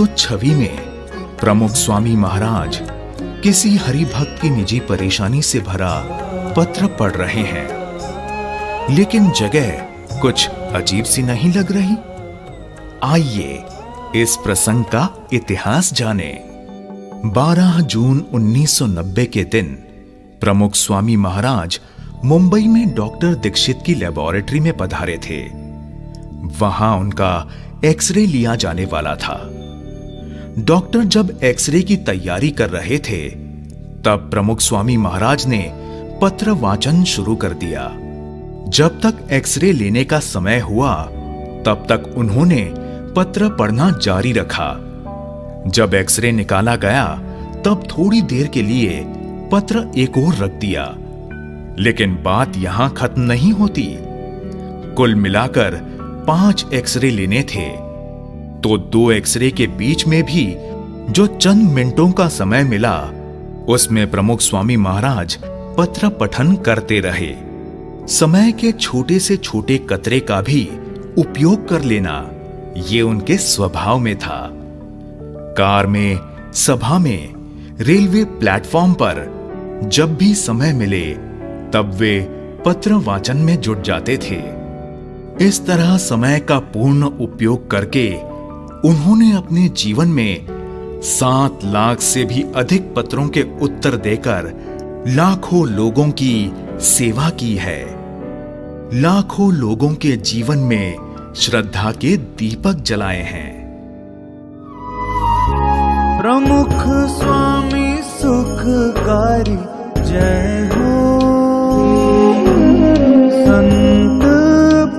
तो छवि में प्रमुख स्वामी महाराज किसी हरि भक्त की निजी परेशानी से भरा पत्र पढ़ रहे हैं लेकिन जगह कुछ अजीब सी नहीं लग रही आइए इस प्रसंग का इतिहास जाने 12 जून 1990 के दिन प्रमुख स्वामी महाराज मुंबई में डॉक्टर दीक्षित की लेबोरेटरी में पधारे थे वहां उनका एक्सरे लिया जाने वाला था डॉक्टर जब एक्सरे की तैयारी कर रहे थे तब प्रमुख स्वामी महाराज ने पत्र वाचन शुरू कर दिया जब तक एक्सरे लेने का समय हुआ तब तक उन्होंने पत्र पढ़ना जारी रखा जब एक्सरे निकाला गया तब थोड़ी देर के लिए पत्र एक और रख दिया लेकिन बात यहां खत्म नहीं होती कुल मिलाकर पांच एक्सरे लेने थे तो दो एक्सरे के बीच में भी जो चंद मिनटों का समय मिला उसमें प्रमुख स्वामी महाराज पत्र पठन करते रहे समय के छोटे से छोटे कतरे का भी उपयोग कर लेना ये उनके स्वभाव में था कार में सभा में रेलवे प्लेटफॉर्म पर जब भी समय मिले तब वे पत्र वाचन में जुट जाते थे इस तरह समय का पूर्ण उपयोग करके उन्होंने अपने जीवन में सात लाख से भी अधिक पत्रों के उत्तर देकर लाखों लोगों की सेवा की है लाखों लोगों के जीवन में श्रद्धा के दीपक जलाए हैं प्रमुख स्वामी सुखकारी जय हो संत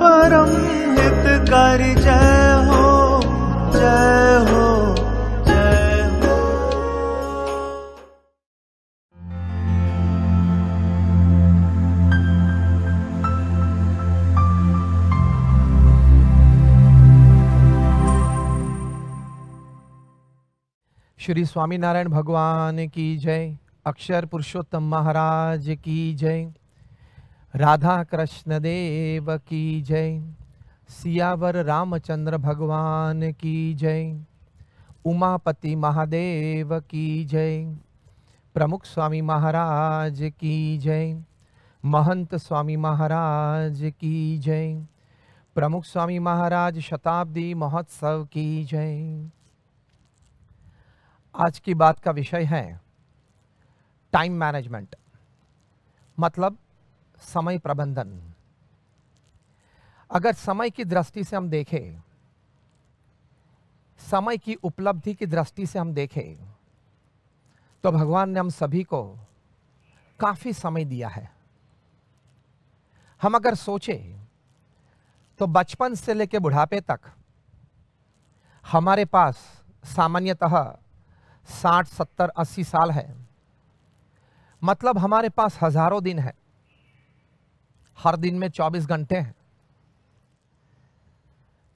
परम हितकारी जय श्री स्वामीनारायण भगवान की जय अक्षर पुरुषोत्तम महाराज की जय राधा कृष्ण देव की जय सियावर रामचंद्र भगवान की जय उमापति महादेव की जय प्रमुख स्वामी महाराज की जय महंत स्वामी महाराज की जय प्रमुख स्वामी महाराज शताब्दी महोत्सव की जय आज की बात का विषय है टाइम मैनेजमेंट मतलब समय प्रबंधन अगर समय की दृष्टि से हम देखें समय की उपलब्धि की दृष्टि से हम देखें तो भगवान ने हम सभी को काफ़ी समय दिया है हम अगर सोचे तो बचपन से लेकर बुढ़ापे तक हमारे पास सामान्यतः साठ सत्तर अस्सी साल है मतलब हमारे पास हजारों दिन है हर दिन में चौबीस घंटे हैं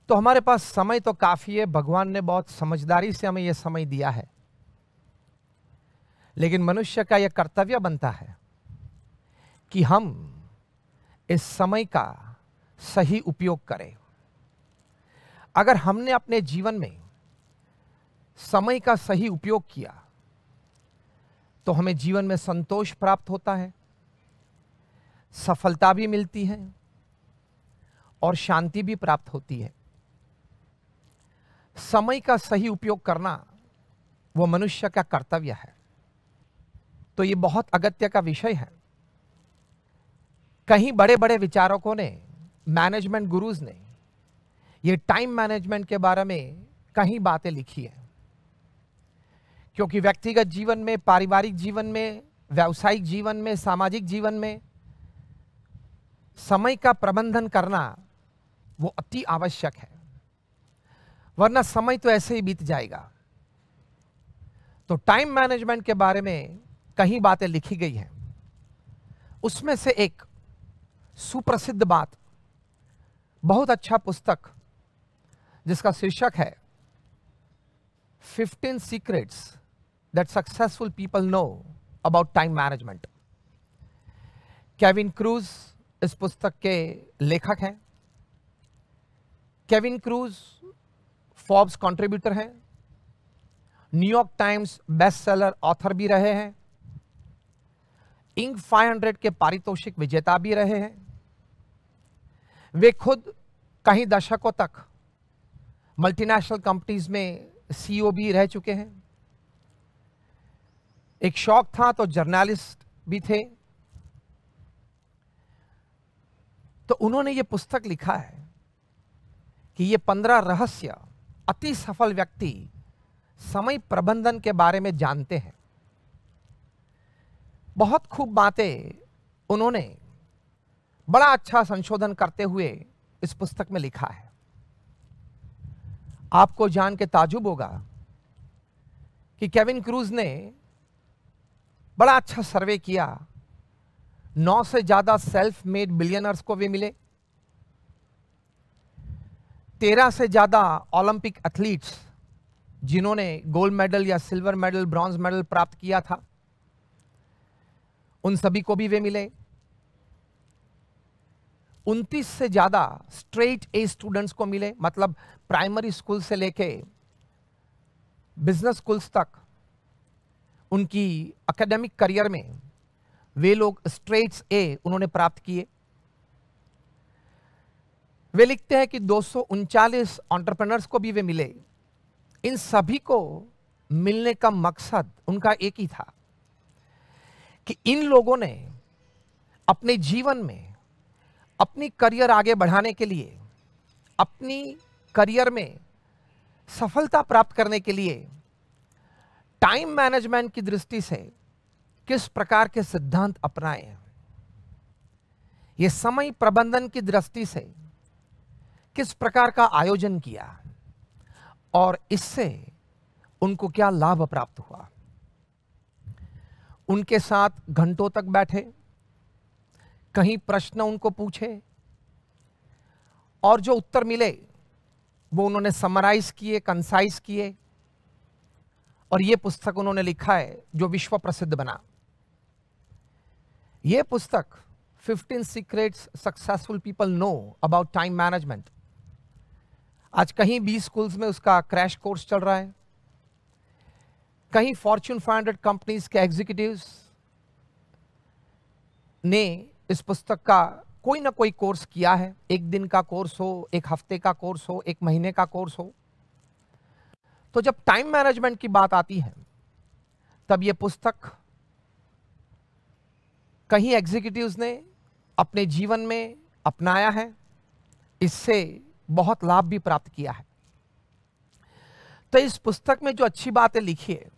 तो हमारे पास समय तो काफ़ी है भगवान ने बहुत समझदारी से हमें यह समय दिया है लेकिन मनुष्य का यह कर्तव्य बनता है कि हम इस समय का सही उपयोग करें अगर हमने अपने जीवन में समय का सही उपयोग किया तो हमें जीवन में संतोष प्राप्त होता है सफलता भी मिलती है और शांति भी प्राप्त होती है समय का सही उपयोग करना वो मनुष्य का कर्तव्य है तो ये बहुत अगत्य का विषय है कहीं बड़े बड़े विचारकों ने मैनेजमेंट गुरुज ने ये टाइम मैनेजमेंट के बारे में कहीं बातें लिखी है क्योंकि व्यक्तिगत जीवन में पारिवारिक जीवन में व्यावसायिक जीवन में सामाजिक जीवन में समय का प्रबंधन करना वो अति आवश्यक है वरना समय तो ऐसे ही बीत जाएगा तो टाइम मैनेजमेंट के बारे में कई बातें लिखी गई हैं उसमें से एक सुप्रसिद्ध बात बहुत अच्छा पुस्तक जिसका शीर्षक है 15 secrets that successful people know about time management. Kevin Kruse इस पुस्तक के लेखक हैं केविन क्रूज फॉर्ब्स कंट्रीब्यूटर हैं New York Times best seller author भी रहे हैं इंग 500 के पारितोषिक विजेता भी रहे हैं वे खुद कहीं दशकों तक मल्टीनेशनल कंपनीज में सीईओ e भी रह चुके हैं एक शौक था तो जर्नलिस्ट भी थे तो उन्होंने ये पुस्तक लिखा है कि ये पंद्रह रहस्य अति सफल व्यक्ति समय प्रबंधन के बारे में जानते हैं बहुत खूब बातें उन्होंने बड़ा अच्छा संशोधन करते हुए इस पुस्तक में लिखा है आपको जान के ताजुब होगा कि केविन क्रूज ने बड़ा अच्छा सर्वे किया नौ से ज़्यादा सेल्फ मेड बिलियनर्स को भी मिले तेरह से ज़्यादा ओलंपिक एथलीट्स जिन्होंने गोल्ड मेडल या सिल्वर मेडल ब्रॉन्ज मेडल प्राप्त किया था उन सभी को भी वे मिले उनतीस से ज़्यादा स्ट्रेट ए स्टूडेंट्स को मिले मतलब प्राइमरी स्कूल से लेके बिजनेस स्कूल्स तक उनकी एकेडमिक करियर में वे लोग स्ट्रेट्स ए उन्होंने प्राप्त किए वे लिखते हैं कि दो सौ एंटरप्रेनर्स को भी वे मिले इन सभी को मिलने का मकसद उनका एक ही था कि इन लोगों ने अपने जीवन में अपनी करियर आगे बढ़ाने के लिए अपनी करियर में सफलता प्राप्त करने के लिए टाइम मैनेजमेंट की दृष्टि से किस प्रकार के सिद्धांत अपनाए हैं ये समय प्रबंधन की दृष्टि से किस प्रकार का आयोजन किया और इससे उनको क्या लाभ प्राप्त हुआ उनके साथ घंटों तक बैठे कहीं प्रश्न उनको पूछे और जो उत्तर मिले वो उन्होंने समराइज किए कंसाइज किए और ये पुस्तक उन्होंने लिखा है जो विश्व प्रसिद्ध बना ये पुस्तक 15 secrets successful people know about time management आज कहीं भी स्कूल्स में उसका क्रैश कोर्स चल रहा है कहीं फॉर्च्यून 500 कंपनीज के एग्जीक्यूटिव्स ने इस पुस्तक का कोई ना कोई कोर्स किया है एक दिन का कोर्स हो एक हफ्ते का कोर्स हो एक महीने का कोर्स हो तो जब टाइम मैनेजमेंट की बात आती है तब ये पुस्तक कहीं एग्जीक्यूटिव ने अपने जीवन में अपनाया है इससे बहुत लाभ भी प्राप्त किया है तो इस पुस्तक में जो अच्छी बातें लिखी है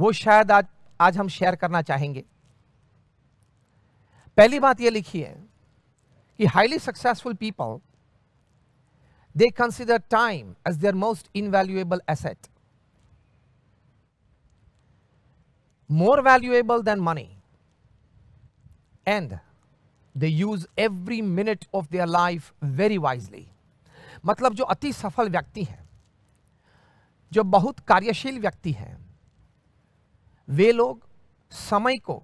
वो शायद आज आज हम शेयर करना चाहेंगे पहली बात ये लिखी है कि highly successful people They consider time as their most invaluable asset. More valuable than money. And they use every minute of their life very wisely. मतलब जो अति सफल व्यक्ति हैं जो बहुत कार्यशील व्यक्ति हैं वे लोग समय को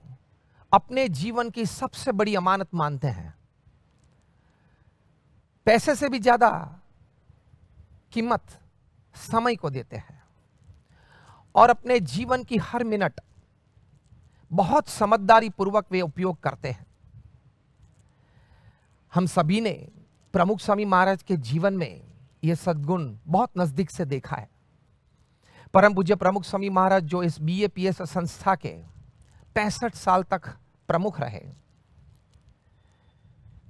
अपने जीवन की सबसे बड़ी अमानत मानते हैं पैसे से भी ज़्यादा कीमत समय को देते हैं और अपने जीवन की हर मिनट बहुत समझदारी पूर्वक वे उपयोग करते हैं हम सभी ने प्रमुख स्वामी महाराज के जीवन में यह सद्गुण बहुत नज़दीक से देखा है परम पूज्य प्रमुख स्वामी महाराज जो इस बी ए पी एस संस्था के पैंसठ साल तक प्रमुख रहे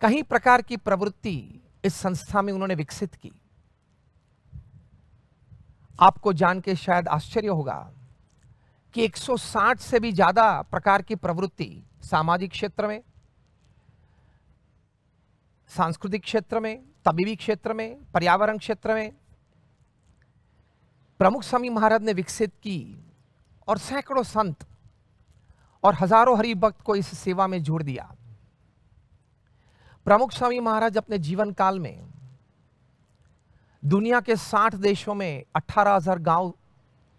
कई प्रकार की प्रवृत्ति इस संस्था में उन्होंने विकसित की आपको जान के शायद आश्चर्य होगा कि 160 से भी ज़्यादा प्रकार की प्रवृत्ति सामाजिक क्षेत्र में सांस्कृतिक क्षेत्र में तबीबी क्षेत्र में पर्यावरण क्षेत्र में प्रमुख स्वामी महाराज ने विकसित की और सैकड़ों संत और हजारों हरि भक्त को इस सेवा में जोड़ दिया प्रमुख स्वामी महाराज अपने जीवन काल में दुनिया के 60 देशों में 18,000 गांव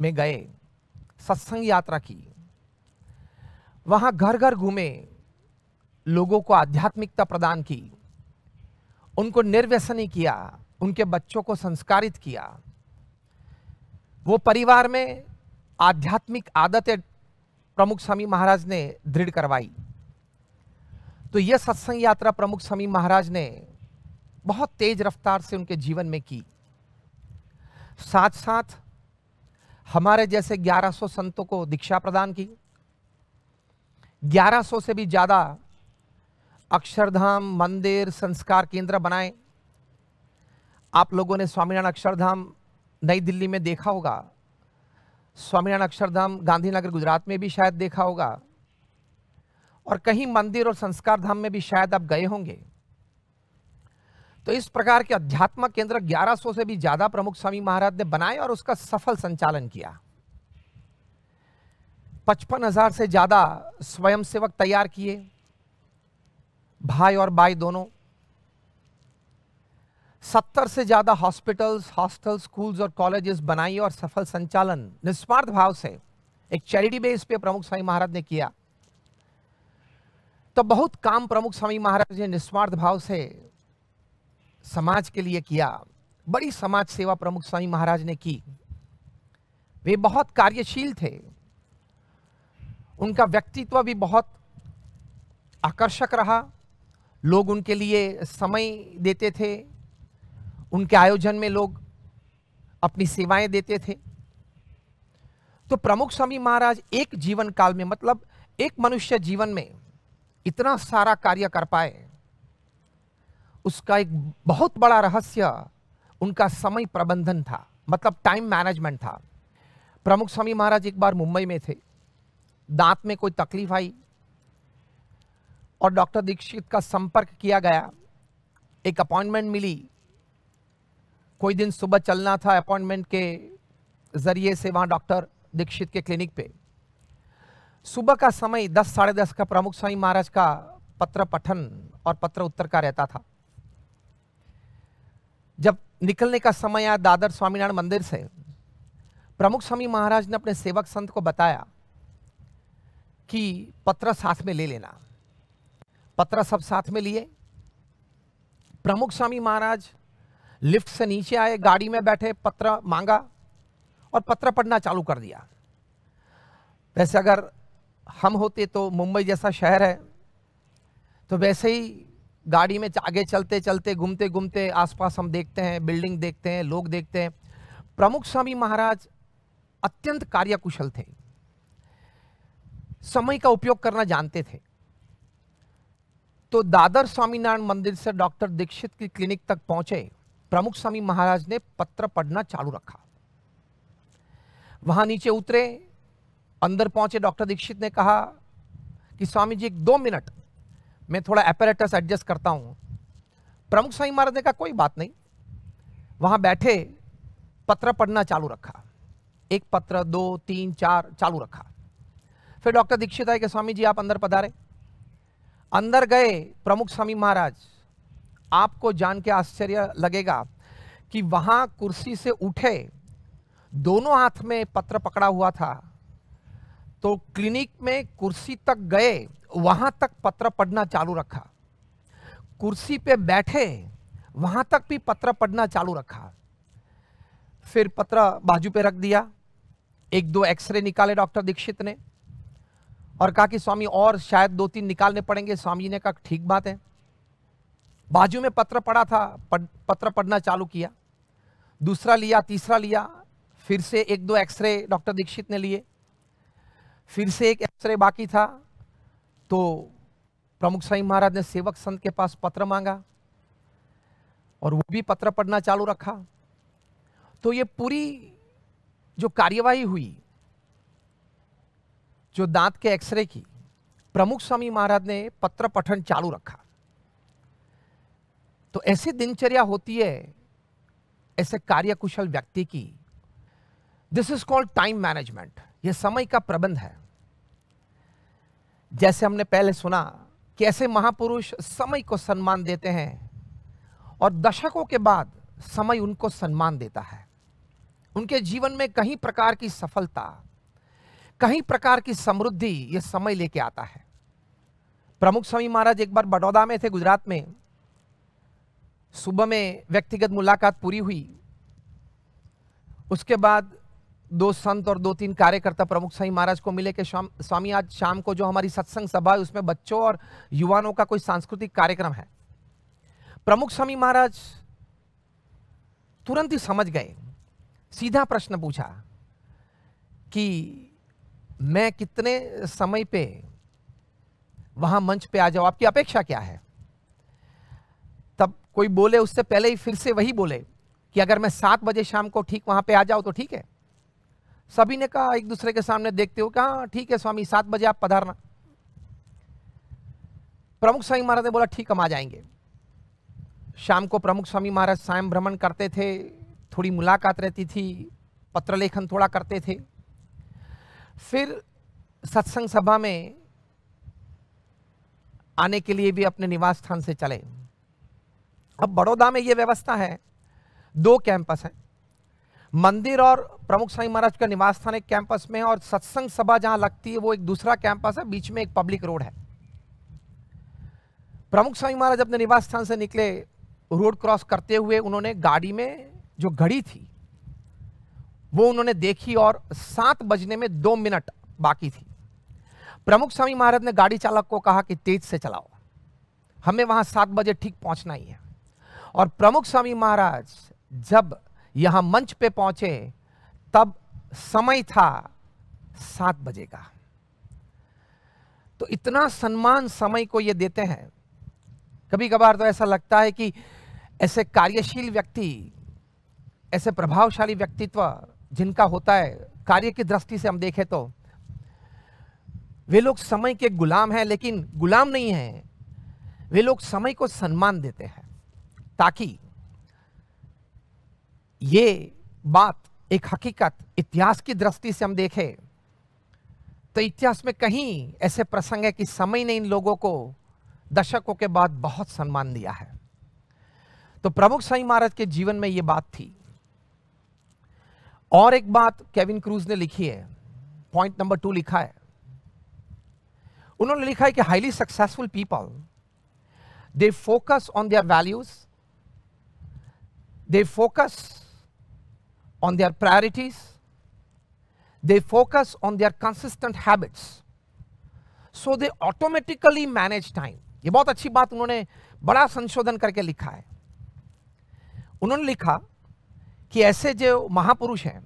में गए सत्संग यात्रा की वहां घर घर घूमे लोगों को आध्यात्मिकता प्रदान की उनको निर्व्यसनी किया उनके बच्चों को संस्कारित किया वो परिवार में आध्यात्मिक आदतें प्रमुख स्वामी महाराज ने दृढ़ करवाई तो यह सत्संग यात्रा प्रमुख स्वामी महाराज ने बहुत तेज रफ्तार से उनके जीवन में की साथ साथ हमारे जैसे 1100 संतों को दीक्षा प्रदान की 1100 से भी ज़्यादा अक्षरधाम मंदिर संस्कार केंद्र बनाए आप लोगों ने स्वामीनारायण अक्षरधाम नई दिल्ली में देखा होगा स्वामीनारायण अक्षरधाम गांधीनगर गुजरात में भी शायद देखा होगा और कहीं मंदिर और संस्कार धाम में भी शायद आप गए होंगे तो इस प्रकार के अध्यात्म केंद्र 1100 से भी ज्यादा प्रमुख स्वामी महाराज ने बनाए और उसका सफल संचालन किया पचपन हजार से ज्यादा स्वयंसेवक तैयार किए भाई और बाई दोनों सत्तर से ज्यादा हॉस्पिटल्स हॉस्टल स्कूल्स और कॉलेजेस बनाई और सफल संचालन निस्वार्थ भाव से एक चैरिटी बेस पे प्रमुख स्वामी महाराज ने किया तो बहुत काम प्रमुख स्वामी महाराज ने निस्वार्थ भाव से समाज के लिए किया बड़ी समाज सेवा प्रमुख स्वामी महाराज ने की वे बहुत कार्यशील थे उनका व्यक्तित्व भी बहुत आकर्षक रहा लोग उनके लिए समय देते थे उनके आयोजन में लोग अपनी सेवाएं देते थे तो प्रमुख स्वामी महाराज एक जीवन काल में मतलब एक मनुष्य जीवन में इतना सारा कार्य कर पाए उसका एक बहुत बड़ा रहस्य उनका समय प्रबंधन था मतलब टाइम मैनेजमेंट था प्रमुख स्वामी महाराज एक बार मुंबई में थे दांत में कोई तकलीफ आई और डॉक्टर दीक्षित का संपर्क किया गया एक अपॉइंटमेंट मिली कोई दिन सुबह चलना था अपॉइंटमेंट के ज़रिए से वहाँ डॉक्टर दीक्षित के क्लिनिक पे सुबह का समय दस साढ़े दस का प्रमुख स्वामी महाराज का पत्र पठन और पत्र उत्तर का रहता था जब निकलने का समय आया दादर स्वामीनारायण मंदिर से प्रमुख स्वामी महाराज ने अपने सेवक संत को बताया कि पत्र साथ में ले लेना पत्र सब साथ में लिए प्रमुख स्वामी महाराज लिफ्ट से नीचे आए गाड़ी में बैठे पत्र मांगा और पत्र पढ़ना चालू कर दिया वैसे अगर हम होते तो मुंबई जैसा शहर है तो वैसे ही गाड़ी में आगे चलते चलते घूमते घूमते आसपास हम देखते हैं बिल्डिंग देखते हैं लोग देखते हैं प्रमुख स्वामी महाराज अत्यंत कार्यकुशल थे समय का उपयोग करना जानते थे तो दादर स्वामीनारायण मंदिर से डॉक्टर दीक्षित की क्लिनिक तक पहुंचे प्रमुख स्वामी महाराज ने पत्र पढ़ना चालू रखा वहां नीचे उतरे अंदर पहुंचे डॉक्टर दीक्षित ने कहा कि स्वामी जी दो मिनट मैं थोड़ा एपरेटस एडजस्ट करता हूँ प्रमुख स्वामी महाराज ने कहा कोई बात नहीं वहाँ बैठे पत्र पढ़ना चालू रखा एक पत्र दो तीन चार चालू रखा फिर डॉक्टर दीक्षित आए कि स्वामी जी आप अंदर पधारे अंदर गए प्रमुख स्वामी महाराज आपको जान के आश्चर्य लगेगा कि वहाँ कुर्सी से उठे दोनों हाथ में पत्र पकड़ा हुआ था तो क्लिनिक में कुर्सी तक गए वहाँ तक पत्र पढ़ना चालू रखा कुर्सी पे बैठे वहाँ तक भी पत्र पढ़ना चालू रखा फिर पत्र बाजू पे रख दिया एक दो एक्सरे निकाले डॉक्टर दीक्षित ने और कहा कि स्वामी और शायद दो तीन निकालने पड़ेंगे स्वामी ने कहा ठीक बात है बाजू में पत्र पड़ा था पद, पत्र पढ़ना चालू किया दूसरा लिया तीसरा लिया फिर से एक दो एक्सरे डॉक्टर दीक्षित ने लिए फिर से एक एक्सरे बाकी था तो प्रमुख साई महाराज ने सेवक संत के पास पत्र मांगा और वो भी पत्र पढ़ना चालू रखा तो ये पूरी जो कार्यवाही हुई जो दांत के एक्सरे की प्रमुख स्वामी महाराज ने पत्र पठन चालू रखा तो ऐसी दिनचर्या होती है ऐसे कार्यकुशल व्यक्ति की this is called time management यह समय का प्रबंध है जैसे हमने पहले सुना कि ऐसे महापुरुष समय को सम्मान देते हैं और दशकों के बाद समय उनको सम्मान देता है उनके जीवन में कहीं प्रकार की सफलता कहीं प्रकार की समृद्धि यह समय लेके आता है प्रमुख स्वामी महाराज एक बार बड़ौदा में थे गुजरात में सुबह में व्यक्तिगत मुलाकात पूरी हुई उसके बाद दो संत और दो तीन कार्यकर्ता प्रमुख साई महाराज को मिले कि शाम स्वामी आज शाम को जो हमारी सत्संग सभा है उसमें बच्चों और युवाओं का कोई सांस्कृतिक कार्यक्रम है प्रमुख स्वामी महाराज तुरंत ही समझ गए सीधा प्रश्न पूछा कि मैं कितने समय पे वहां मंच पे आ जाऊं आपकी अपेक्षा क्या है तब कोई बोले उससे पहले ही फिर से वही बोले कि अगर मैं सात बजे शाम को ठीक वहां पे आ जाऊं तो ठीक है सभी ने कहा एक दूसरे के सामने देखते हो कहा ठीक है स्वामी सात बजे आप पधारना प्रमुख स्वामी महाराज ने बोला ठीक हम आ जाएंगे शाम को प्रमुख स्वामी महाराज सायं भ्रमण करते थे थोड़ी मुलाकात रहती थी पत्र लेखन थोड़ा करते थे फिर सत्संग सभा में आने के लिए भी अपने निवास स्थान से चले अब बड़ौदा में यह व्यवस्था है दो कैंपस हैं मंदिर और प्रमुख साई महाराज का निवास स्थान एक कैंपस में है और सत्संग सभा जहां लगती है वो एक दूसरा कैंपस है बीच में एक पब्लिक रोड है प्रमुख स्वामी महाराज अपने निवास स्थान से निकले रोड क्रॉस करते हुए उन्होंने गाड़ी में जो घड़ी थी वो उन्होंने देखी और सात बजने में दो मिनट बाकी थी प्रमुख स्वामी महाराज ने गाड़ी चालक को कहा कि तेज से चलाओ हमें वहां सात बजे ठीक पहुंचना ही है और प्रमुख स्वामी महाराज जब यहां मंच पे पहुंचे तब समय था सात बजे का तो इतना सम्मान समय को ये देते हैं कभी कभार तो ऐसा लगता है कि ऐसे कार्यशील व्यक्ति ऐसे प्रभावशाली व्यक्तित्व जिनका होता है कार्य की दृष्टि से हम देखें तो वे लोग समय के गुलाम हैं लेकिन गुलाम नहीं हैं वे लोग समय को सम्मान देते हैं ताकि ये बात एक हकीकत इतिहास की दृष्टि से हम देखें तो इतिहास में कहीं ऐसे प्रसंग है कि समय ने इन लोगों को दशकों के बाद बहुत सम्मान दिया है तो प्रमुख साई महाराज के जीवन में यह बात थी और एक बात केविन क्रूज ने लिखी है पॉइंट नंबर टू लिखा है उन्होंने लिखा है कि highly successful people they focus on their values they focus on their priorities, they focus on their consistent habits. So they automatically manage time. ये बहुत अच्छी बात उन्होंने बड़ा संशोधन करके लिखा है उन्होंने लिखा कि ऐसे जो महापुरुष हैं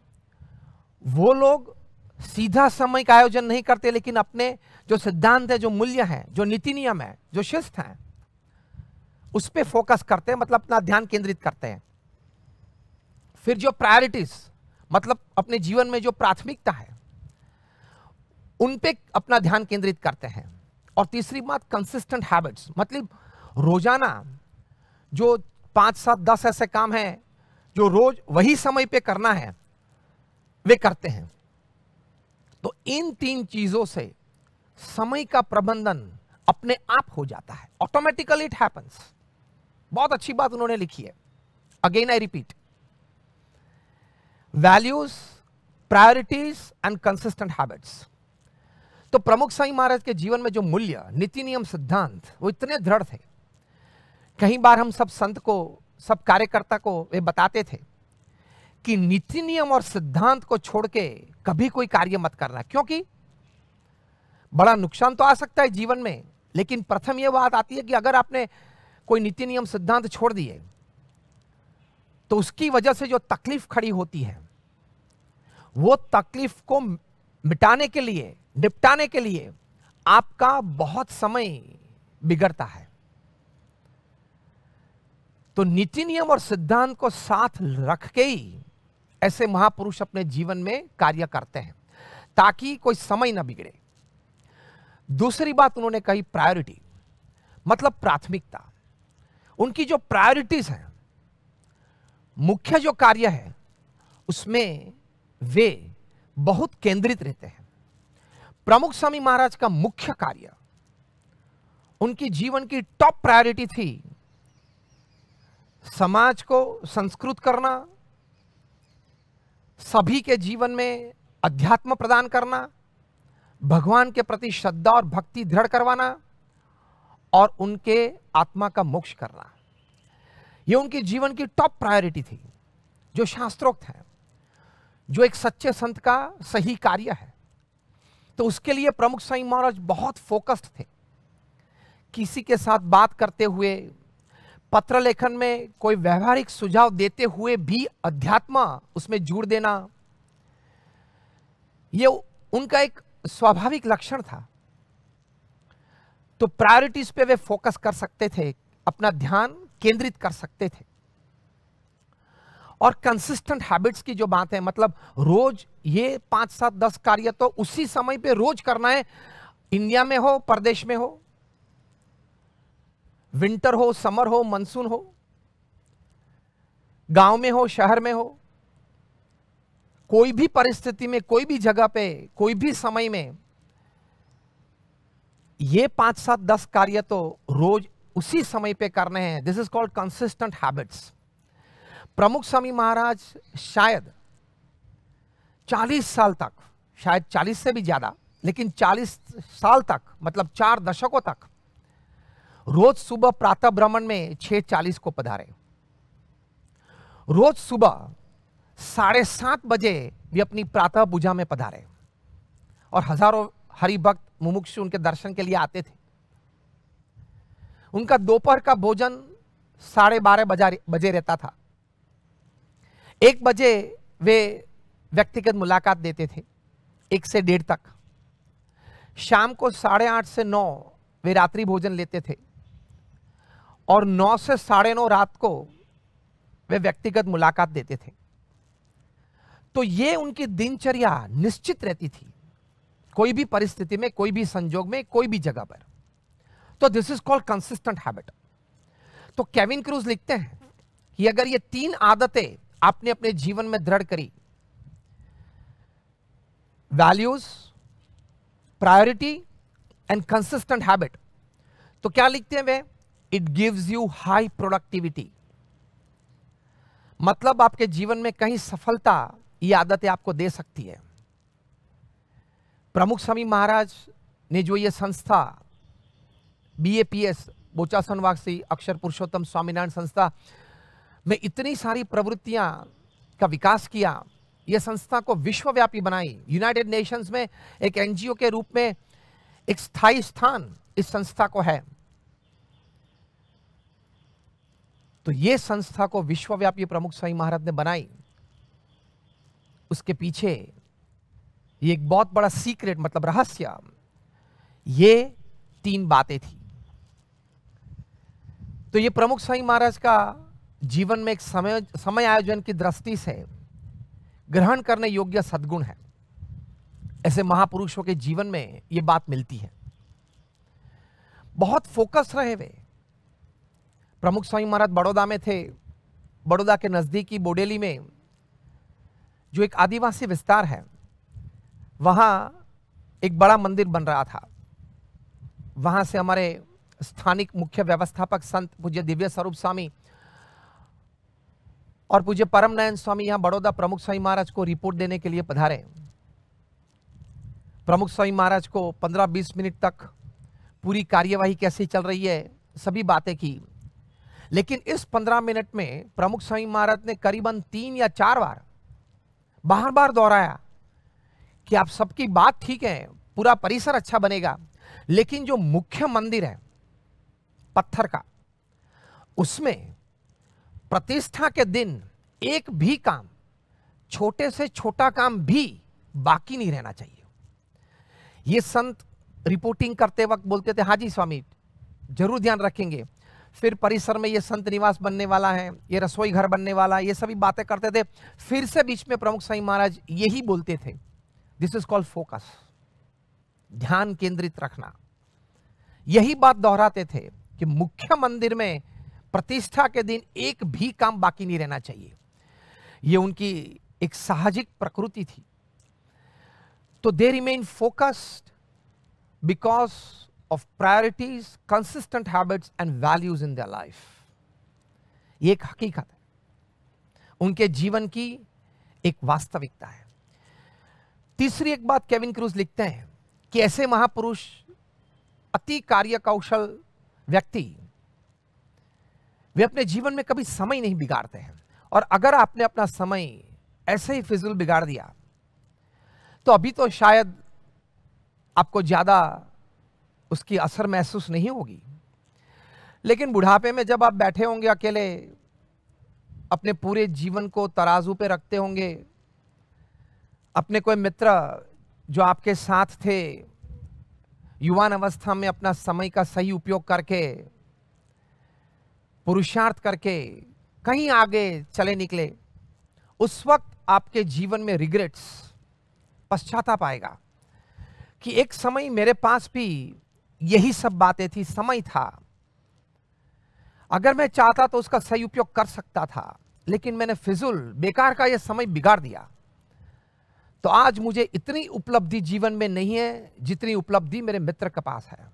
वो लोग सीधा समय का आयोजन नहीं करते लेकिन अपने जो सिद्धांत है जो मूल्य हैं जो नीति नियम है जो शिस्त हैं उस पर फोकस करते हैं मतलब अपना ध्यान केंद्रित करते हैं फिर जो प्रायोरिटीज मतलब अपने जीवन में जो प्राथमिकता है उन पे अपना ध्यान केंद्रित करते हैं और तीसरी बात कंसिस्टेंट हैबिट्स मतलब रोजाना जो पांच सात दस ऐसे काम हैं जो रोज वही समय पे करना है वे करते हैं तो इन तीन चीजों से समय का प्रबंधन अपने आप हो जाता है ऑटोमेटिकली इट हैपन्स बहुत अच्छी बात उन्होंने लिखी है again I repeat values priorities and consistent habits तो प्रमुख साई महाराज के जीवन में जो मूल्य नीति नियम सिद्धांत वो इतने दृढ़ थे कई बार हम सब संत को सब कार्यकर्ता को ये बताते थे कि नीति नियम और सिद्धांत को छोड़ के कभी कोई कार्य मत करना क्योंकि बड़ा नुकसान तो आ सकता है जीवन में लेकिन प्रथम यह बात आती है कि अगर आपने कोई नीति नियम सिद्धांत छोड़ दिए तो उसकी वजह से जो तकलीफ खड़ी होती है वो तकलीफ को मिटाने के लिए निपटाने के लिए आपका बहुत समय बिगड़ता है तो नीति नियम और सिद्धांत को साथ रख के ही ऐसे महापुरुष अपने जीवन में कार्य करते हैं ताकि कोई समय ना बिगड़े दूसरी बात उन्होंने कही प्रायोरिटी मतलब प्राथमिकता उनकी जो प्रायोरिटीज हैं मुख्य जो कार्य है उसमें वे बहुत केंद्रित रहते हैं प्रमुख स्वामी महाराज का मुख्य कार्य उनकी जीवन की टॉप प्रायोरिटी थी समाज को संस्कृत करना सभी के जीवन में अध्यात्म प्रदान करना भगवान के प्रति श्रद्धा और भक्ति दृढ़ करवाना और उनके आत्मा का मोक्ष करना यह उनके जीवन की टॉप प्रायोरिटी थी जो शास्त्रोक्त है जो एक सच्चे संत का सही कार्य है तो उसके लिए प्रमुख साई महाराज बहुत फोकस्ड थे किसी के साथ बात करते हुए पत्र लेखन में कोई व्यवहारिक सुझाव देते हुए भी अध्यात्म उसमें जुड़ देना ये उनका एक स्वाभाविक लक्षण था तो प्रायोरिटीज पे वे फोकस कर सकते थे अपना ध्यान केंद्रित कर सकते थे और कंसिस्टेंट हैबिट्स की जो बात है मतलब रोज ये पांच सात दस कार्य तो उसी समय पे रोज करना है इंडिया में हो प्रदेश में हो विंटर हो समर हो मानसून हो गांव में हो शहर में हो कोई भी परिस्थिति में कोई भी जगह पे कोई भी समय में ये पांच सात दस कार्य तो रोज उसी समय पे करने हैं this is called consistent habits Pramukh Swami महाराज शायद 40 साल तक शायद 40 से भी ज़्यादा लेकिन 40 साल तक मतलब चार दशकों तक रोज सुबह प्रातः भ्रमण में चालीस को पधारे रोज सुबह साढ़े सात बजे वे अपनी प्रातः पूजा में पधारे और हजारों हरिभक्त मुमुक्ष उनके दर्शन के लिए आते थे उनका दोपहर का भोजन साढ़े बारह बजे रहता था एक बजे वे व्यक्तिगत मुलाकात देते थे एक से डेढ़ तक शाम को साढ़े आठ से नौ वे रात्रि भोजन लेते थे और नौ से साढ़े नौ रात को वे व्यक्तिगत मुलाकात देते थे तो ये उनकी दिनचर्या निश्चित रहती थी कोई भी परिस्थिति में कोई भी संजोग में कोई भी जगह पर तो this is called consistent habit तो केविन क्रूज लिखते हैं कि अगर ये तीन आदतें आपने अपने जीवन में दृढ़ करी values priority and consistent habit तो क्या लिखते हैं वे it gives you high productivity मतलब आपके जीवन में कहीं सफलता ये आदतें आपको दे सकती है प्रमुख स्वामी महाराज ने जो ये संस्था B A P S Bochasanwasi Akshar Purushottam Swaminarayan संस्था में इतनी सारी प्रवृत्तियां का विकास किया यह संस्था को विश्वव्यापी बनाई यूनाइटेड नेशंस में एक एनजीओ के रूप में एक स्थायी स्थान इस संस्था को है तो यह संस्था को विश्वव्यापी प्रमुख स्वामी महाराज ने बनाई उसके पीछे ये एक बहुत बड़ा सीक्रेट मतलब रहस्य ये तीन बातें थी तो ये प्रमुख स्वामी महाराज का जीवन में एक समय समय आयोजन की दृष्टि से ग्रहण करने योग्य सद्गुण है ऐसे महापुरुषों के जीवन में ये बात मिलती है बहुत फोकस रहे वे प्रमुख स्वामी महाराज बड़ौदा में थे बड़ौदा के नज़दीकी बोडेली में जो एक आदिवासी विस्तार है वहाँ एक बड़ा मंदिर बन रहा था वहाँ से हमारे स्थानिक मुख्य व्यवस्थापक संत पूज्य दिव्य स्वरूप स्वामी और पूज्य परम नयन स्वामी यहाँ बड़ौदा प्रमुख स्वामी महाराज को रिपोर्ट देने के लिए पधारे प्रमुख स्वामी महाराज को 15-20 मिनट तक पूरी कार्यवाही कैसे चल रही है सभी बातें की लेकिन इस 15 मिनट में प्रमुख स्वामी महाराज ने करीबन तीन या चार बार बार बार दोहराया कि आप सबकी बात ठीक है पूरा परिसर अच्छा बनेगा लेकिन जो मुख्य मंदिर है पत्थर का उसमें प्रतिष्ठा के दिन एक भी काम छोटे से छोटा काम भी बाकी नहीं रहना चाहिए ये संत रिपोर्टिंग करते वक्त बोलते थे हाजी स्वामी जरूर ध्यान रखेंगे फिर परिसर में ये संत निवास बनने वाला है ये रसोई घर बनने वाला है ये सभी बातें करते थे फिर से बीच में प्रमुख साई महाराज यही बोलते थे दिस इज कॉल्ड फोकस ध्यान केंद्रित रखना यही बात दोहराते थे कि मुख्य मंदिर में प्रतिष्ठा के दिन एक भी काम बाकी नहीं रहना चाहिए यह उनकी एक साहजिक प्रकृति थी तो they remain focused because of priorities consistent habits and values in the life ये एक हकीकत है उनके जीवन की एक वास्तविकता है तीसरी एक बात केविन क्रूज लिखते हैं कि ऐसे महापुरुष अति कार्य कौशल व्यक्ति वे अपने जीवन में कभी समय नहीं बिगाड़ते हैं और अगर आपने अपना समय ऐसे ही फिजूल बिगाड़ दिया तो अभी तो शायद आपको ज़्यादा उसकी असर महसूस नहीं होगी लेकिन बुढ़ापे में जब आप बैठे होंगे अकेले अपने पूरे जीवन को तराजू पे रखते होंगे अपने कोई मित्र जो आपके साथ थे युवान अवस्था में अपना समय का सही उपयोग करके पुरुषार्थ करके कहीं आगे चले निकले उस वक्त आपके जीवन में रिग्रेट्स पश्चाताप आएगा कि एक समय मेरे पास भी यही सब बातें थी समय था अगर मैं चाहता तो उसका सही उपयोग कर सकता था लेकिन मैंने फिजुल बेकार का यह समय बिगाड़ दिया तो आज मुझे इतनी उपलब्धि जीवन में नहीं है जितनी उपलब्धि मेरे मित्र के पास है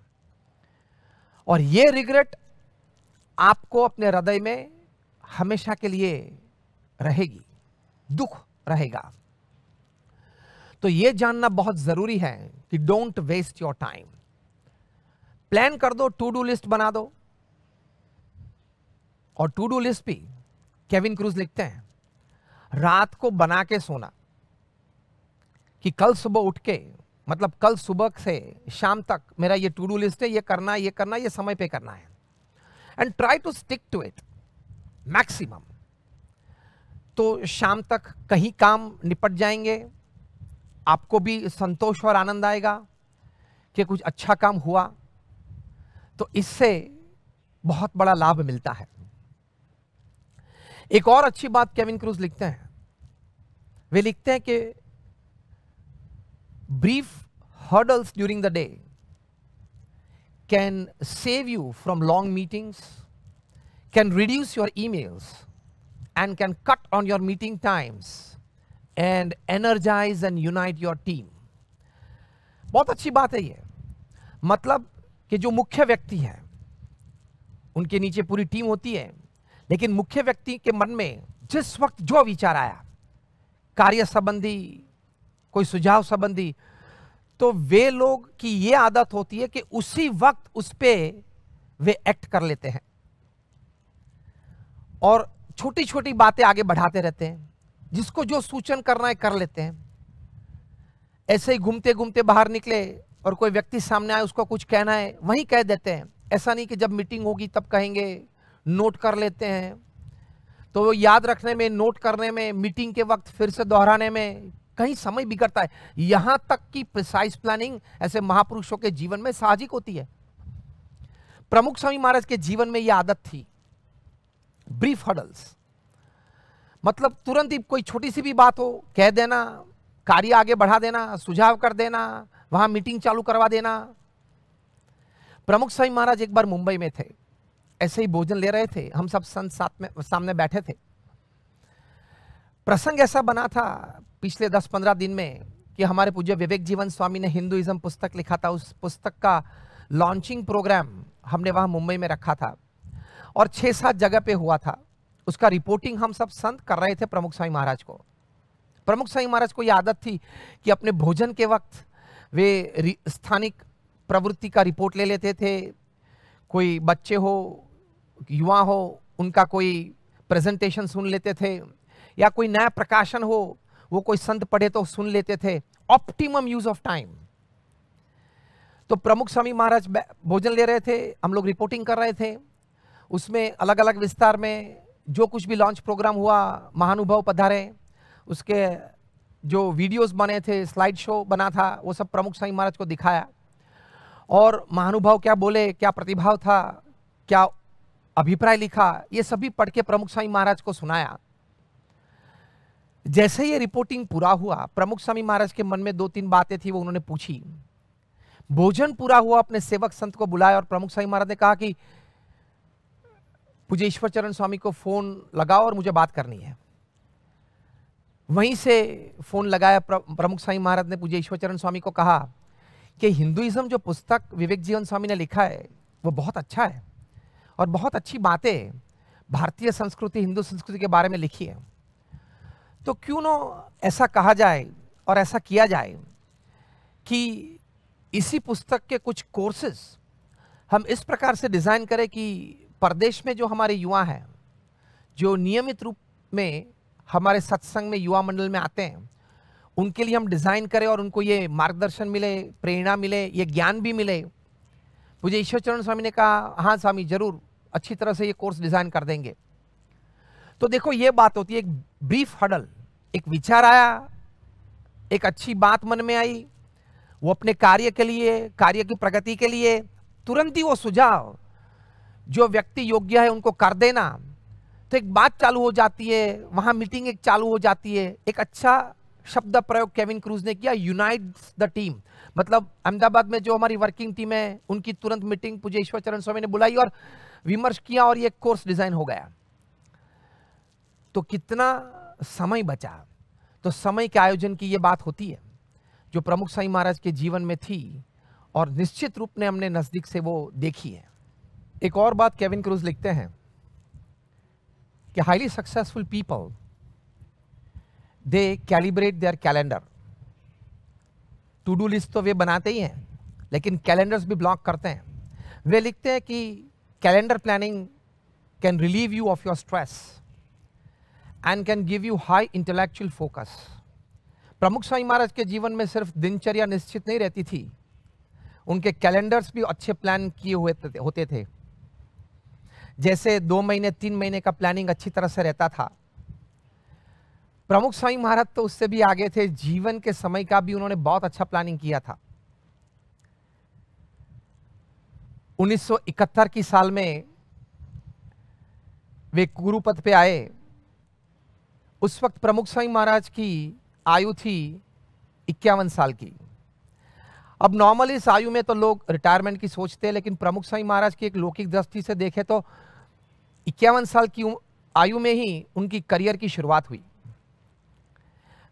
और यह रिग्रेट आपको अपने हृदय में हमेशा के लिए रहेगी दुख रहेगा तो यह जानना बहुत जरूरी है कि don't waste your time plan कर दो टू डू लिस्ट बना दो और टू डू लिस्ट भी केविन क्रूज लिखते हैं रात को बना के सोना कि कल सुबह उठ के मतलब कल सुबह से शाम तक मेरा ये टू डू लिस्ट है ये करना ये करना ये समय पे करना है and try to stick to it maximum तो शाम तक कहीं काम निपट जाएंगे आपको भी संतोष और आनंद आएगा कि कुछ अच्छा काम हुआ तो इससे बहुत बड़ा लाभ मिलता है एक और अच्छी बात केविन क्रूज लिखते हैं वे लिखते हैं कि brief hurdles during the day can save you from long meetings, can reduce your emails, and can cut on your meeting times and energize and unite your team. बहुत अच्छी बात है ये मतलब कि जो मुख्य व्यक्ति है उनके नीचे पूरी टीम होती है लेकिन मुख्य व्यक्ति के मन में जिस वक्त जो विचार आया कार्य संबंधी कोई सुझाव संबंधी तो वे लोग की ये आदत होती है कि उसी वक्त उस पर वे एक्ट कर लेते हैं और छोटी छोटी बातें आगे बढ़ाते रहते हैं जिसको जो सूचन करना है कर लेते हैं ऐसे ही घूमते घूमते बाहर निकले और कोई व्यक्ति सामने आए उसको कुछ कहना है वहीं कह देते हैं ऐसा नहीं कि जब मीटिंग होगी तब कहेंगे नोट कर लेते हैं तो वो याद रखने में नोट करने में मीटिंग के वक्त फिर से दोहराने में कहीं समय बिगड़ता है यहां तक कि प्रिसाइज प्लानिंग ऐसे महापुरुषों के जीवन में साहजिक होती है प्रमुख स्वामी महाराज के जीवन में यह आदत थी ब्रीफ हडल्स मतलब तुरंत ही कोई छोटी सी भी बात हो कह देना कार्य आगे बढ़ा देना सुझाव कर देना वहां मीटिंग चालू करवा देना प्रमुख स्वामी महाराज एक बार मुंबई में थे ऐसे ही भोजन ले रहे थे हम सब संत साथ में सामने बैठे थे प्रसंग ऐसा बना था पिछले 10-15 दिन में कि हमारे पूज्य विवेक जीवन स्वामी ने हिंदुइज्म पुस्तक लिखा था उस पुस्तक का लॉन्चिंग प्रोग्राम हमने वहाँ मुंबई में रखा था और छः सात जगह पे हुआ था उसका रिपोर्टिंग हम सब संत कर रहे थे प्रमुख स्वामी महाराज को प्रमुख स्वामी महाराज को यह आदत थी कि अपने भोजन के वक्त वे स्थानिक प्रवृत्ति का रिपोर्ट ले लेते थे कोई बच्चे हो युवा हो उनका कोई प्रेजेंटेशन सुन लेते थे या कोई नया प्रकाशन हो वो कोई संत पढ़े तो सुन लेते थे ऑप्टिमम यूज ऑफ टाइम तो प्रमुख स्वामी महाराज भोजन ले रहे थे हम लोग रिपोर्टिंग कर रहे थे उसमें अलग अलग विस्तार में जो कुछ भी लॉन्च प्रोग्राम हुआ महानुभाव पधारे उसके जो वीडियोस बने थे स्लाइड शो बना था वो सब प्रमुख स्वामी महाराज को दिखाया और महानुभाव क्या बोले क्या प्रतिभाव था क्या अभिप्राय लिखा ये सभी पढ़ के प्रमुख स्वामी महाराज को सुनाया जैसे ये रिपोर्टिंग पूरा हुआ प्रमुख स्वामी महाराज के मन में दो तीन बातें थी वो उन्होंने पूछी भोजन पूरा हुआ अपने सेवक संत को बुलाया और प्रमुख स्वामी महाराज ने कहा कि पूज्य ईश्वर चरण स्वामी को फोन लगाओ और मुझे बात करनी है वहीं से फोन लगाया प्रमुख स्वामी महाराज ने पूजे ईश्वर चरण स्वामी को कहा कि हिंदुइज्म जो पुस्तक विवेक जीवन स्वामी ने लिखा है वो बहुत अच्छा है और बहुत अच्छी बातें भारतीय संस्कृति हिंदू संस्कृति के बारे में लिखी है तो क्यों ना ऐसा कहा जाए और ऐसा किया जाए कि इसी पुस्तक के कुछ कोर्सेज हम इस प्रकार से डिज़ाइन करें कि प्रदेश में जो हमारे युवा हैं जो नियमित रूप में हमारे सत्संग में युवा मंडल में आते हैं उनके लिए हम डिज़ाइन करें और उनको ये मार्गदर्शन मिले प्रेरणा मिले ये ज्ञान भी मिले मुझे ईश्वर चरण स्वामी ने कहा हाँ स्वामी ज़रूर अच्छी तरह से ये कोर्स डिज़ाइन कर देंगे तो देखो ये बात होती है एक ब्रीफ हडल एक विचार आया एक अच्छी बात मन में आई वो अपने कार्य के लिए कार्य की प्रगति के लिए तुरंत ही वो सुझाव जो व्यक्ति योग्य है उनको कर देना तो एक बात चालू हो जाती है वहां मीटिंग एक चालू हो जाती है एक अच्छा शब्द प्रयोग केविन क्रूज ने किया यूनाइट द टीम मतलब अहमदाबाद में जो हमारी वर्किंग टीम है उनकी तुरंत मीटिंग पूजे ईश्वर चरण स्वामी ने बुलाई और विमर्श किया और ये कोर्स डिजाइन हो गया तो कितना समय बचा तो समय के आयोजन की ये बात होती है जो प्रमुख साई महाराज के जीवन में थी और निश्चित रूप ने हमने नज़दीक से वो देखी है एक और बात केविन क्रूज लिखते हैं कि highly successful people they calibrate their calendar to do list तो वे बनाते ही हैं लेकिन कैलेंडर्स भी ब्लॉक करते हैं वे लिखते हैं कि calendar planning can relieve you of your stress and can give you high intellectual focus Pramukh Swami महाराज के जीवन में सिर्फ दिनचर्या निश्चित नहीं रहती थी उनके कैलेंडर्स भी अच्छे प्लान किए हुए होते थे जैसे दो महीने तीन महीने का प्लानिंग अच्छी तरह से रहता था प्रमुख स्वामी महाराज तो उससे भी आगे थे जीवन के समय का भी उन्होंने बहुत अच्छा प्लानिंग किया था 1971 की साल में वे कुरुपद पे आए उस वक्त प्रमुख स्वाई महाराज की आयु थी इक्यावन साल की अब नॉर्मल इस आयु में तो लोग रिटायरमेंट की सोचते हैं लेकिन प्रमुख स्वाई महाराज की एक लौकिक दृष्टि से देखें तो इक्यावन साल की आयु में ही उनकी करियर की शुरुआत हुई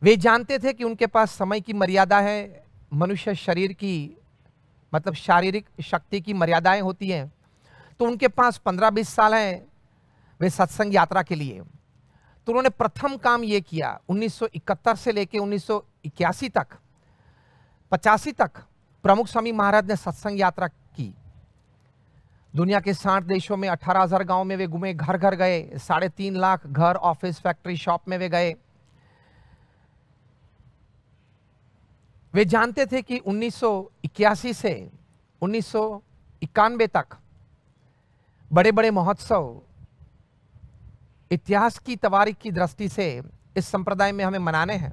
वे जानते थे कि उनके पास समय की मर्यादा है मनुष्य शरीर की मतलब शारीरिक शक्ति की मर्यादाएं होती हैं तो उनके पास पंद्रह बीस साल हैं वे सत्संग यात्रा के लिए तो उन्होंने प्रथम काम ये किया 1971 से लेकर 1981 तक पचासी तक प्रमुख स्वामी महाराज ने सत्संग यात्रा की दुनिया के साठ देशों में अठारह हजार गाँव में वे घूमे घर घर गए साढ़े तीन लाख घर ऑफिस फैक्ट्री शॉप में वे गए वे जानते थे कि 1981 से उन्नीस तक बड़े बड़े महोत्सव इतिहास की तवारीख की दृष्टि से इस संप्रदाय में हमें मनाने हैं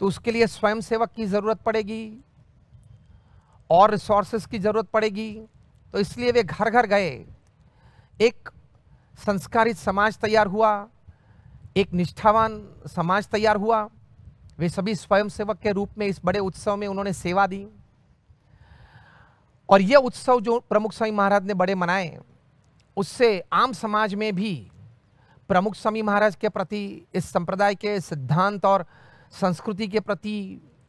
तो उसके लिए स्वयं सेवक की ज़रूरत पड़ेगी और रिसोर्सेज की ज़रूरत पड़ेगी तो इसलिए वे घर घर गए एक संस्कारित समाज तैयार हुआ एक निष्ठावान समाज तैयार हुआ वे सभी स्वयंसेवक के रूप में इस बड़े उत्सव में उन्होंने सेवा दी और यह उत्सव जो प्रमुख स्वामी महाराज ने बड़े मनाए उससे आम समाज में भी प्रमुख स्वामी महाराज के प्रति इस संप्रदाय के सिद्धांत और संस्कृति के प्रति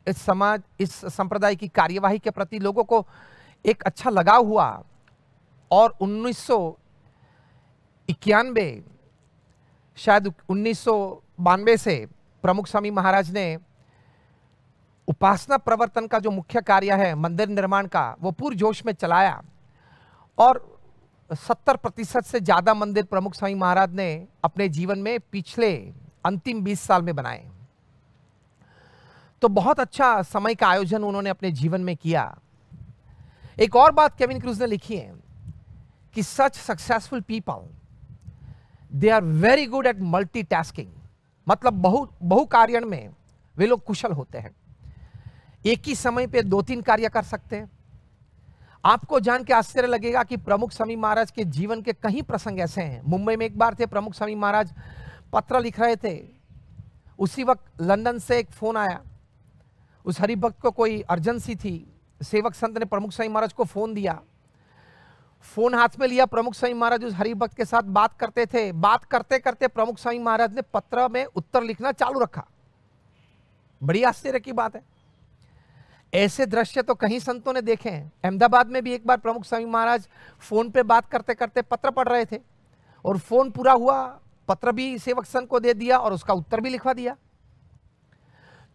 इस समाज इस संप्रदाय की कार्यवाही के प्रति लोगों को एक अच्छा लगाव हुआ और उन्नीस सौ इक्यानवे शायद उन्नीस सौ बानवे से प्रमुख स्वामी महाराज ने उपासना प्रवर्तन का जो मुख्य कार्य है मंदिर निर्माण का वो पूर्व जोश में चलाया और सत्तर प्रतिशत से ज़्यादा मंदिर प्रमुख स्वामी महाराज ने अपने जीवन में पिछले अंतिम बीस साल में बनाए तो बहुत अच्छा समय का आयोजन उन्होंने अपने जीवन में किया एक और बात केविन क्रूज ने लिखी है कि such successful people they are very good at multitasking मतलब बहु बहु में वे लोग कुशल होते हैं एक ही समय पे दो तीन कार्य कर सकते हैं आपको जान के आश्चर्य लगेगा कि प्रमुख स्वामी महाराज के जीवन के कहीं प्रसंग ऐसे हैं मुंबई में एक बार थे प्रमुख स्वामी महाराज पत्र लिख रहे थे उसी वक्त लंदन से एक फ़ोन आया उस हरिभक्त को कोई अर्जेंसी थी सेवक संत ने प्रमुख स्वामी महाराज को फ़ोन दिया फ़ोन हाथ में लिया प्रमुख स्वामी महाराज उस हरिभक्त के साथ बात करते थे बात करते करते प्रमुख स्वामी महाराज ने पत्र में उत्तर लिखना चालू रखा बड़ी आश्चर्य की बात है ऐसे दृश्य तो कहीं संतों ने देखे हैं अहमदाबाद में भी एक बार प्रमुख स्वामी महाराज फ़ोन पे बात करते करते पत्र पढ़ रहे थे और फ़ोन पूरा हुआ पत्र भी सेवक संघ को दे दिया और उसका उत्तर भी लिखवा दिया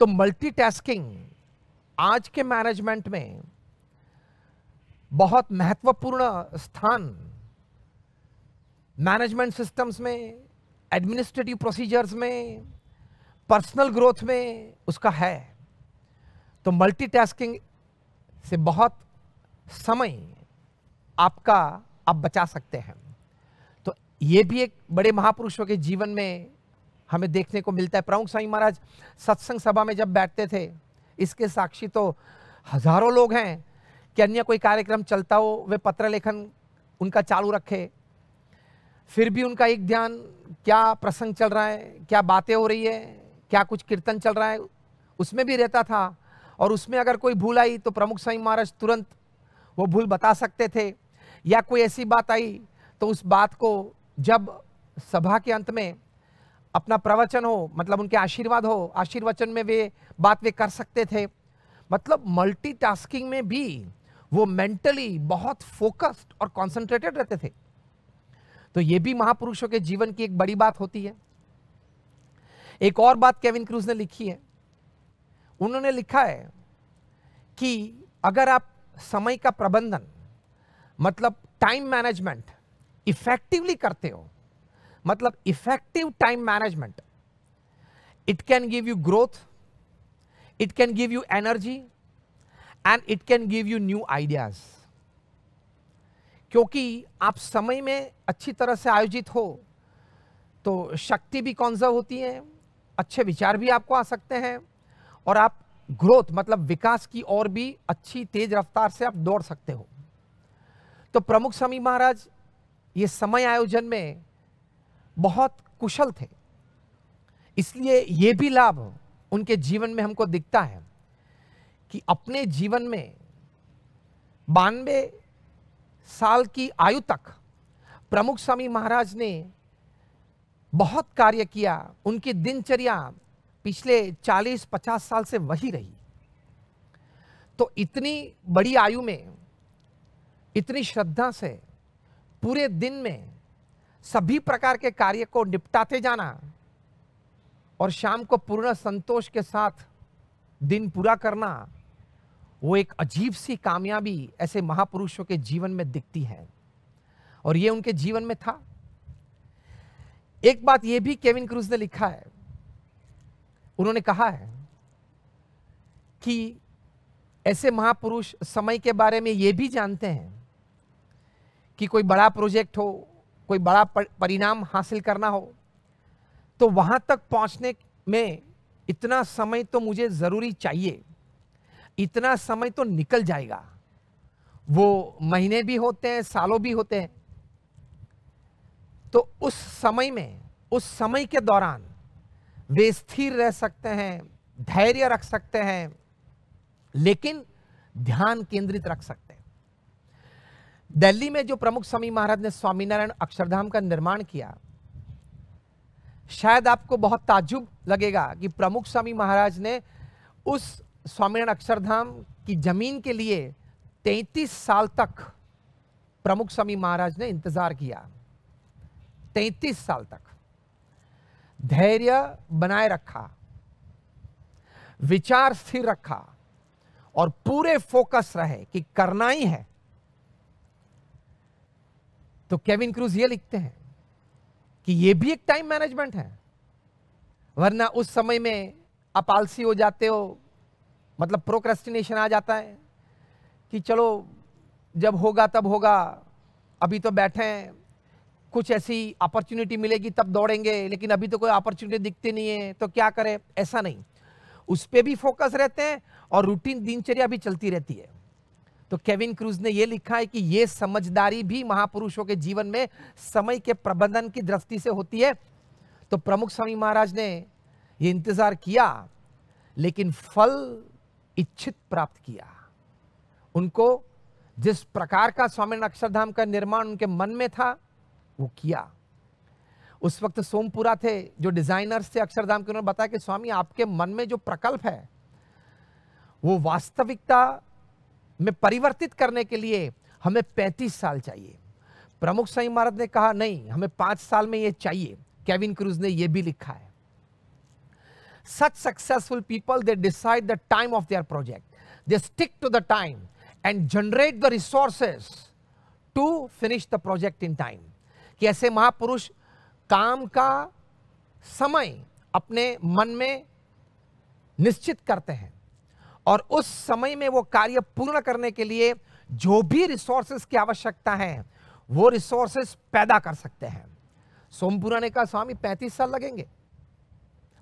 तो मल्टीटास्किंग आज के मैनेजमेंट में बहुत महत्वपूर्ण स्थान मैनेजमेंट सिस्टम्स में एडमिनिस्ट्रेटिव प्रोसीजर्स में पर्सनल ग्रोथ में उसका है तो मल्टीटास्किंग से बहुत समय आपका आप बचा सकते हैं तो ये भी एक बड़े महापुरुषों के जीवन में हमें देखने को मिलता है प्रमुख साई महाराज सत्संग सभा में जब बैठते थे इसके साक्षी तो हजारों लोग हैं कि अन्य कोई कार्यक्रम चलता हो वे पत्र लेखन उनका चालू रखे फिर भी उनका एक ध्यान क्या प्रसंग चल रहा है क्या बातें हो रही है क्या कुछ कीर्तन चल रहा है उसमें भी रहता था और उसमें अगर कोई भूल आई तो प्रमुख स्वामी महाराज तुरंत वो भूल बता सकते थे या कोई ऐसी बात आई तो उस बात को जब सभा के अंत में अपना प्रवचन हो मतलब उनके आशीर्वाद हो आशीर्वचन में वे बात वे कर सकते थे मतलब मल्टीटास्किंग में भी वो मेंटली बहुत फोकस्ड और कंसंट्रेटेड रहते थे तो ये भी महापुरुषों के जीवन की एक बड़ी बात होती है एक और बात केविन क्रूज ने लिखी है उन्होंने लिखा है कि अगर आप समय का प्रबंधन मतलब टाइम मैनेजमेंट इफेक्टिवली करते हो मतलब effective time management it can give you growth it can give you energy and it can give you new ideas क्योंकि आप समय में अच्छी तरह से आयोजित हो तो शक्ति भी कॉन्जर्व होती है अच्छे विचार भी आपको आ सकते हैं और आप ग्रोथ मतलब विकास की ओर भी अच्छी तेज रफ्तार से आप दौड़ सकते हो तो प्रमुख स्वामी महाराज ये समय आयोजन में बहुत कुशल थे इसलिए ये भी लाभ उनके जीवन में हमको दिखता है कि अपने जीवन में बानवे साल की आयु तक प्रमुख स्वामी महाराज ने बहुत कार्य किया उनकी दिनचर्या पिछले 40-50 साल से वही रही तो इतनी बड़ी आयु में इतनी श्रद्धा से पूरे दिन में सभी प्रकार के कार्य को निपटाते जाना और शाम को पूर्ण संतोष के साथ दिन पूरा करना वो एक अजीब सी कामयाबी ऐसे महापुरुषों के जीवन में दिखती है और ये उनके जीवन में था एक बात ये भी केविन क्रूज ने लिखा है उन्होंने कहा है कि ऐसे महापुरुष समय के बारे में ये भी जानते हैं कि कोई बड़ा प्रोजेक्ट हो कोई बड़ा परिणाम हासिल करना हो तो वहां तक पहुंचने में इतना समय तो मुझे ज़रूरी चाहिए इतना समय तो निकल जाएगा वो महीने भी होते हैं सालों भी होते हैं तो उस समय में उस समय के दौरान वे स्थिर रह सकते हैं धैर्य रख सकते हैं लेकिन ध्यान केंद्रित रख सकते हैं दिल्ली में जो प्रमुख स्वामी महाराज ने स्वामीनारायण अक्षरधाम का निर्माण किया शायद आपको बहुत ताजुब लगेगा कि प्रमुख स्वामी महाराज ने उस स्वामीनारायण अक्षरधाम की जमीन के लिए 33 साल तक प्रमुख स्वामी महाराज ने इंतजार किया 33 साल तक धैर्य बनाए रखा विचार स्थिर रखा और पूरे फोकस रहे कि करना ही है तो केविन क्रूज ये लिखते हैं कि ये भी एक टाइम मैनेजमेंट है वरना उस समय में आप आलसी हो जाते हो मतलब प्रोक्रेस्टिनेशन आ जाता है कि चलो जब होगा तब होगा अभी तो बैठे हैं कुछ ऐसी अपॉर्चुनिटी मिलेगी तब दौड़ेंगे लेकिन अभी तो कोई अपॉर्चुनिटी दिखती नहीं है तो क्या करें ऐसा नहीं उस पर भी फोकस रहते हैं और रूटीन दिनचर्या भी चलती रहती है तो केविन क्रूज ने यह लिखा है कि ये समझदारी भी महापुरुषों के जीवन में समय के प्रबंधन की दृष्टि से होती है तो प्रमुख स्वामी महाराज ने ये इंतजार किया लेकिन फल इच्छित प्राप्त किया उनको जिस प्रकार का स्वामी अक्षरधाम का निर्माण उनके मन में था वो किया उस वक्त सोमपुरा थे जो डिजाइनर्स थे अक्षरधाम के उन्होंने बताया कि स्वामी आपके मन में जो प्रकल्प है वो वास्तविकता में परिवर्तित करने के लिए हमें पैंतीस साल चाहिए प्रमुख साई महाराज ने कहा नहीं हमें पांच साल में ये चाहिए केविन क्रूज ने ये भी लिखा है such successful people they decide the time of their project they stick to the time and generate the resources to finish the project in time कि ऐसे महापुरुष काम का समय अपने मन में निश्चित करते हैं और उस समय में वो कार्य पूर्ण करने के लिए जो भी रिसोर्सेस की आवश्यकता है वो रिसोर्सेस पैदा कर सकते हैं सोमपुरा ने कहा स्वामी पैंतीस साल लगेंगे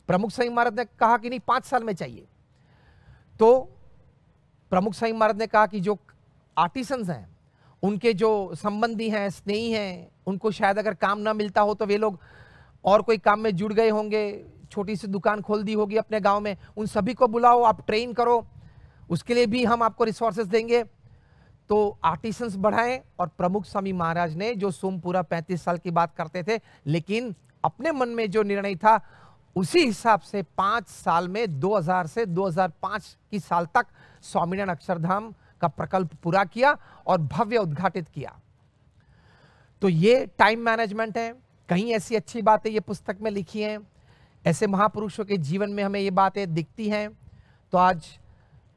प्रमुख साई महाराज ने कहा कि नहीं पांच साल में चाहिए तो प्रमुख साई महाराज ने कहा कि जो आर्टिसंस हैं उनके जो संबंधी हैं स्नेही हैं उनको शायद अगर काम ना मिलता हो तो वे लोग और कोई काम में जुड़ गए होंगे छोटी सी दुकान खोल दी होगी अपने गांव में उन सभी को बुलाओ आप ट्रेन करो उसके लिए भी हम आपको रिसोर्सेस देंगे तो आर्टिसंस बढ़ाएं और प्रमुख स्वामी महाराज ने जो सोमपुरा पैंतीस साल की बात करते थे लेकिन अपने मन में जो निर्णय था उसी हिसाब से पाँच साल में 2000 से 2005 की साल तक स्वामीनारायण अक्षरधाम का प्रकल्प पूरा किया और भव्य उद्घाटित किया तो ये टाइम मैनेजमेंट है कहीं ऐसी अच्छी बातें ये पुस्तक में लिखी हैं ऐसे महापुरुषों के जीवन में हमें ये बातें दिखती हैं तो आज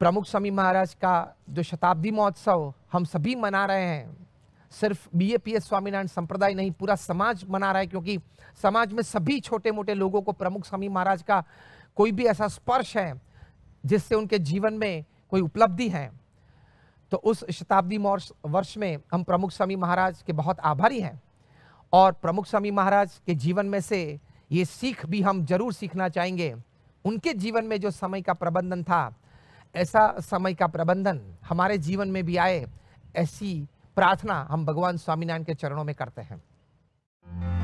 प्रमुख स्वामी महाराज का जो शताब्दी महोत्सव हम सभी मना रहे हैं सिर्फ B A P S Swaminarayan संप्रदाय नहीं पूरा समाज मना रहा है क्योंकि समाज में सभी छोटे मोटे लोगों को प्रमुख स्वामी महाराज का कोई भी ऐसा स्पर्श है जिससे उनके जीवन में कोई उपलब्धि है तो उस शताब्दी वर्ष में हम प्रमुख स्वामी महाराज के बहुत आभारी हैं और प्रमुख स्वामी महाराज के जीवन में से ये सीख भी हम जरूर सीखना चाहेंगे उनके जीवन में जो समय का प्रबंधन था ऐसा समय का प्रबंधन हमारे जीवन में भी आए ऐसी प्रार्थना हम भगवान स्वामीनारायण के चरणों में करते हैं